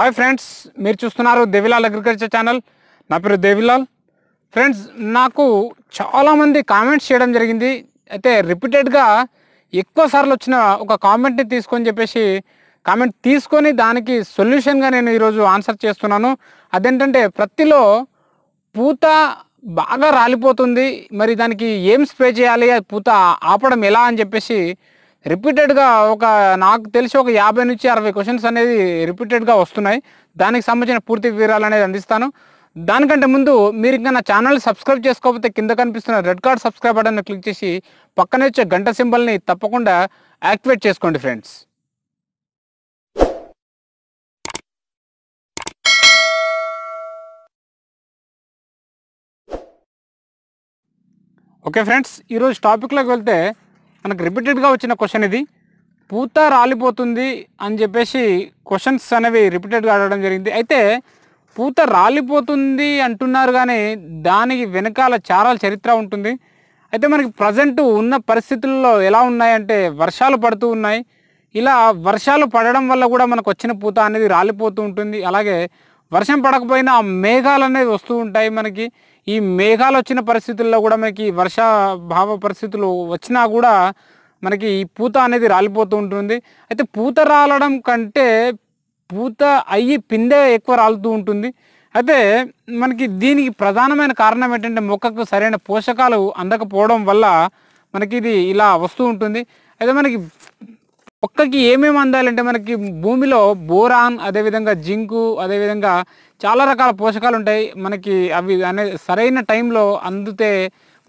hi friends మీరు చూస్తున్నారు Devilal agriculture channel నా పేరు దేవిలాల్ ఫ్రెండ్స్ నాకు చాలామంది కామెంట్స్ చేయడం జరిగింది అయితే రిపీటెడ్గా ఎక్కువ సార్లు వచ్చిన ఒక కామెంట్ని తీసుకొని చెప్పేసి కామెంట్ తీసుకొని దానికి సొల్యూషన్గా నేను ఈరోజు ఆన్సర్ చేస్తున్నాను అదేంటంటే ప్రతిలో పూత బాగా రాలిపోతుంది మరి దానికి ఏం స్ప్రే చేయాలి పూత ఆపడం ఎలా అని చెప్పేసి రిపీటెడ్గా ఒక నాకు తెలిసి ఒక యాభై నుంచి అరవై క్వశ్చన్స్ అనేది రిపీటెడ్గా వస్తున్నాయి దానికి సంబంధించిన పూర్తి వివరాలు అనేది అందిస్తాను దానికంటే ముందు మీరు ఇంకా నా ఛానల్ సబ్స్క్రైబ్ చేసుకోకపోతే కింద కనిపిస్తున్న red card subscribe button click చేసి పక్కనే వచ్చే గంట సింబల్ని తప్పకుండా యాక్టివేట్ చేసుకోండి ఫ్రెండ్స్ ఓకే ఫ్రెండ్స్ ఈరోజు టాపిక్లోకి వెళ్తే మనకు రిపీటెడ్గా వచ్చిన క్వశ్చన్ ఇది పూత రాలిపోతుంది అని చెప్పేసి క్వశ్చన్స్ అనేవి రిపీటెడ్గా అడగడం జరిగింది అయితే పూత రాలిపోతుంది అంటున్నారు కానీ దానికి వెనకాల చాలా చరిత్ర ఉంటుంది అయితే మనకి ప్రజెంట్ ఉన్న పరిస్థితుల్లో ఎలా ఉన్నాయంటే వర్షాలు పడుతూ ఉన్నాయి ఇలా వర్షాలు పడడం వల్ల కూడా మనకు వచ్చిన పూత అనేది రాలిపోతూ ఉంటుంది అలాగే వర్షం పడకపోయినా ఆ మేఘాలు అనేది వస్తూ ఉంటాయి మనకి ఈ మేఘాలు వచ్చిన పరిస్థితుల్లో కూడా మనకి వర్షాభావ పరిస్థితులు వచ్చినా కూడా మనకి ఈ పూత అనేది రాలిపోతూ ఉంటుంది అయితే పూత రాలడం కంటే పూత అయ్యి పిందె ఎక్కువ రాలుతూ ఉంటుంది అయితే మనకి దీనికి ప్రధానమైన కారణం ఏంటంటే మొక్కకు సరైన పోషకాలు అందకపోవడం వల్ల మనకి ఇది ఇలా వస్తూ ఉంటుంది అయితే మనకి మొక్కకి ఏమేమి అందాలంటే మనకి భూమిలో బోరాన్ అదేవిధంగా జింకు అదేవిధంగా చాలా రకాల పోషకాలు ఉంటాయి మనకి అవి అనే సరైన టైంలో అందితే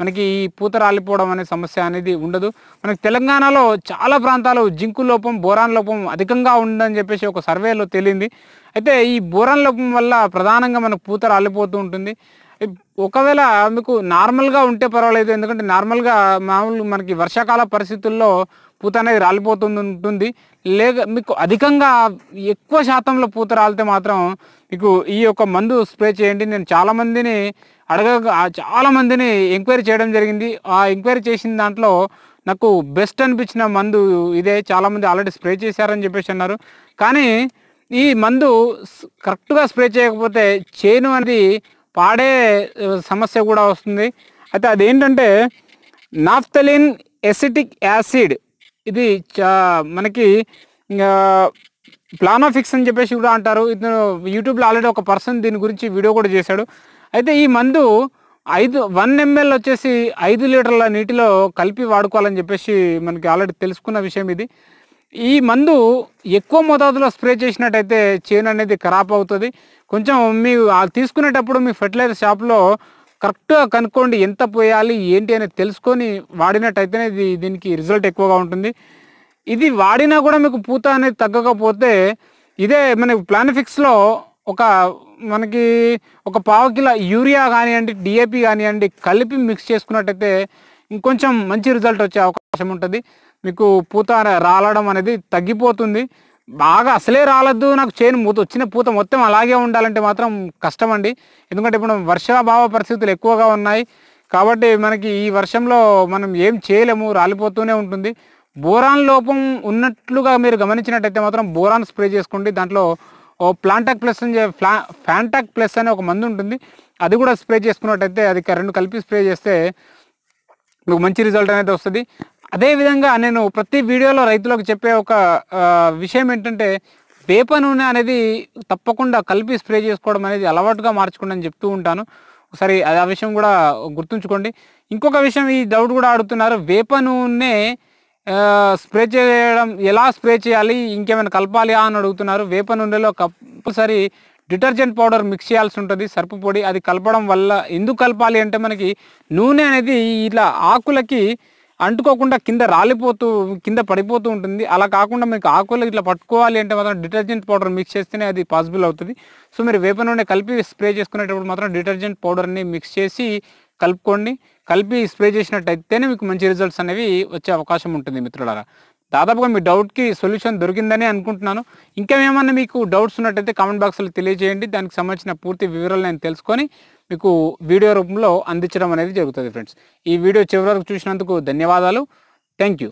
మనకి ఈ పూత రాలిపోవడం అనే సమస్య అనేది ఉండదు మనకి తెలంగాణలో చాలా ప్రాంతాలు జింకు లోపం బోరాన్ లోపం అధికంగా ఉందని చెప్పేసి ఒక సర్వేలో తేలింది అయితే ఈ బోరాన్ లోపం వల్ల ప్రధానంగా మనకు పూత రాలిపోతూ ఉంటుంది ఒకవేళ మీకు నార్మల్గా ఉంటే పర్వాలేదు ఎందుకంటే నార్మల్గా మామూలు మనకి వర్షాకాల పరిస్థితుల్లో పూత అనేది రాలిపోతుంది ఉంటుంది లేక మీకు అధికంగా ఎక్కువ శాతంలో పూత రాలితే మాత్రం మీకు ఈ యొక్క మందు స్ప్రే చేయండి నేను చాలామందిని అడగ చాలామందిని ఎంక్వైరీ చేయడం జరిగింది ఆ ఎంక్వైరీ చేసిన దాంట్లో నాకు బెస్ట్ అనిపించిన మందు ఇదే చాలామంది ఆల్రెడీ స్ప్రే చేశారని చెప్పేసి అన్నారు కానీ ఈ మందు కరెక్ట్గా స్ప్రే చేయకపోతే చేను అనేది పాడే సమస్య కూడా వస్తుంది అయితే అదేంటంటే నాఫ్తలిన్ ఎసిటిక్ యాసిడ్ ఇది మనకి ప్లానోఫిక్స్ అని చెప్పేసి కూడా అంటారు ఇతను యూట్యూబ్లో ఆల్రెడీ ఒక పర్సన్ దీని గురించి వీడియో కూడా చేశాడు అయితే ఈ మందు ఐదు వన్ ఎంఎల్ వచ్చేసి ఐదు లీటర్ల నీటిలో కలిపి వాడుకోవాలని చెప్పేసి మనకి ఆల్రెడీ తెలుసుకున్న విషయం ఇది ఈ మందు ఎక్కువ మోతాదులో స్ప్రే చేసినట్టయితే చేను అనేది ఖరాబ్ అవుతుంది కొంచెం మీ తీసుకునేటప్పుడు మీ ఫెర్టిలైజర్ షాప్లో కరెక్ట్గా కనుక్కోండి ఎంత పోయాలి ఏంటి అనేది తెలుసుకొని వాడినట్టయితేనే ఇది దీనికి రిజల్ట్ ఎక్కువగా ఉంటుంది ఇది వాడినా కూడా మీకు పూత అనేది తగ్గకపోతే ఇదే మనకి ప్లానిఫిక్స్లో ఒక మనకి ఒక పావు కిలో యూరియా కానివ్వండి డిఏపి కానివ్వండి కలిపి మిక్స్ చేసుకున్నట్టయితే ఇంకొంచెం మంచి రిజల్ట్ వచ్చే అవకాశం ఉంటుంది మీకు పూత రాలడం అనేది తగ్గిపోతుంది బాగా అసలే రాలద్దు నాకు చేను మూత వచ్చిన పూత మొత్తం అలాగే ఉండాలంటే మాత్రం కష్టం అండి ఎందుకంటే ఇప్పుడు వర్షాభావ పరిస్థితులు ఎక్కువగా ఉన్నాయి కాబట్టి మనకి ఈ వర్షంలో మనం ఏం చేయలేము రాలిపోతూనే ఉంటుంది బోరాన్ లోపం ఉన్నట్లుగా మీరు గమనించినట్టయితే మాత్రం బోరాన్ స్ప్రే చేసుకోండి దాంట్లో ఓ ప్లాంటాక్ ప్లస్ అని ఫ్లా ఫ్యాంటాక్ ప్లస్ అనే ఒక మందు ఉంటుంది అది కూడా స్ప్రే చేసుకున్నట్టయితే అది రెండు కలిపి స్ప్రే చేస్తే మీకు మంచి రిజల్ట్ అనేది వస్తుంది అదేవిధంగా నేను ప్రతి వీడియోలో రైతులకు చెప్పే ఒక విషయం ఏంటంటే వేప నూనె అనేది తప్పకుండా కలిపి స్ప్రే చేసుకోవడం అనేది అలవాటుగా మార్చుకోండి అని చెప్తూ ఉంటాను ఒకసారి ఆ విషయం కూడా గుర్తుంచుకోండి ఇంకొక విషయం ఈ డౌట్ కూడా ఆడుతున్నారు వేప నూనె స్ప్రే చేయడం ఎలా స్ప్రే చేయాలి ఇంకేమైనా కలపాలి అని అడుగుతున్నారు వేప నూనెలో కంపల్సరి డిటర్జెంట్ పౌడర్ మిక్స్ చేయాల్సి ఉంటుంది సర్పు పొడి అది కలపడం వల్ల ఎందుకు కలపాలి అంటే మనకి నూనె అనేది ఇలా ఆకులకి అంటుకోకుండా కింద రాలిపోతూ కింద పడిపోతూ ఉంటుంది అలా కాకుండా మీకు ఆకులు ఇట్లా పట్టుకోవాలి అంటే మాత్రం డిటర్జెంట్ పౌడర్ మిక్స్ చేస్తేనే అది పాసిబుల్ అవుతుంది సో మీరు వేప నూనె కలిపి స్ప్రే చేసుకునేటప్పుడు మాత్రం డిటర్జెంట్ పౌడర్ని మిక్స్ చేసి కలుపుకోండి కలిపి స్ప్రే చేసినట్టయితేనే మీకు మంచి రిజల్ట్స్ అనేవి వచ్చే అవకాశం ఉంటుంది మిత్రులారా దాదాపుగా మీ డౌట్కి సొల్యూషన్ దొరికిందని అనుకుంటున్నాను ఇంకా ఏమన్నా మీకు డౌట్స్ ఉన్నట్టయితే కామెంట్ బాక్స్లో తెలియజేయండి దానికి సంబంధించిన పూర్తి వివరాలు నేను తెలుసుకొని మీకు వీడియో రూపంలో అందించడం అనేది జరుగుతుంది ఫ్రెండ్స్ ఈ వీడియో చివరి వరకు చూసినందుకు ధన్యవాదాలు థ్యాంక్ యూ